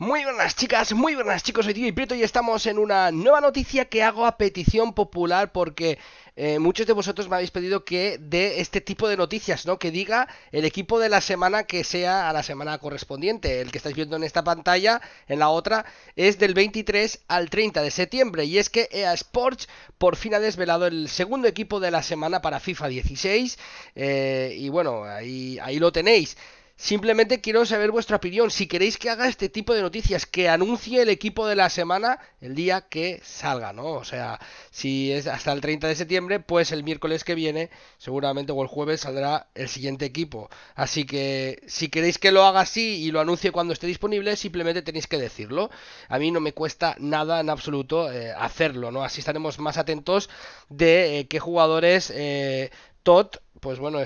Muy buenas chicas, muy buenas chicos, soy Tío y Prieto y estamos en una nueva noticia que hago a petición popular porque eh, muchos de vosotros me habéis pedido que dé este tipo de noticias, ¿no? Que diga el equipo de la semana que sea a la semana correspondiente. El que estáis viendo en esta pantalla, en la otra, es del 23 al 30 de septiembre y es que EA Sports por fin ha desvelado el segundo equipo de la semana para FIFA 16 eh, y bueno, ahí lo tenéis. Simplemente quiero saber vuestra opinión. Si queréis que haga este tipo de noticias, que anuncie el equipo de la semana el día que salga, ¿no? O sea, si es hasta el 30 de septiembre, pues el miércoles que viene, seguramente o el jueves saldrá el siguiente equipo. Así que si queréis que lo haga así y lo anuncie cuando esté disponible, simplemente tenéis que decirlo. A mí no me cuesta nada en absoluto eh, hacerlo, ¿no? Así estaremos más atentos de eh, qué jugadores eh, Todd pues bueno,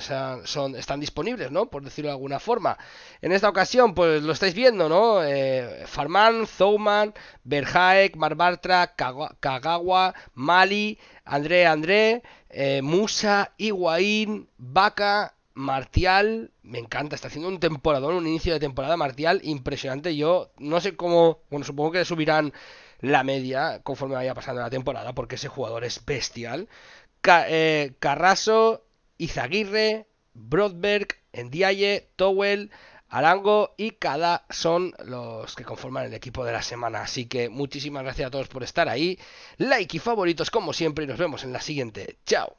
son, están disponibles, ¿no? Por decirlo de alguna forma. En esta ocasión, pues lo estáis viendo, ¿no? Eh, Farman, Zouman, Berhaek, Marbartra, Kagawa, Mali, André André, eh, Musa, Higuaín, Vaca, Martial, me encanta, está haciendo un temporadón, un inicio de temporada Martial impresionante. Yo no sé cómo, bueno, supongo que subirán la media conforme vaya pasando la temporada, porque ese jugador es bestial. Eh, Izaguirre, Brodberg, Endiaye, Towell, Arango y Cada son los que conforman el equipo de la semana. Así que muchísimas gracias a todos por estar ahí. Like y favoritos como siempre y nos vemos en la siguiente. Chao.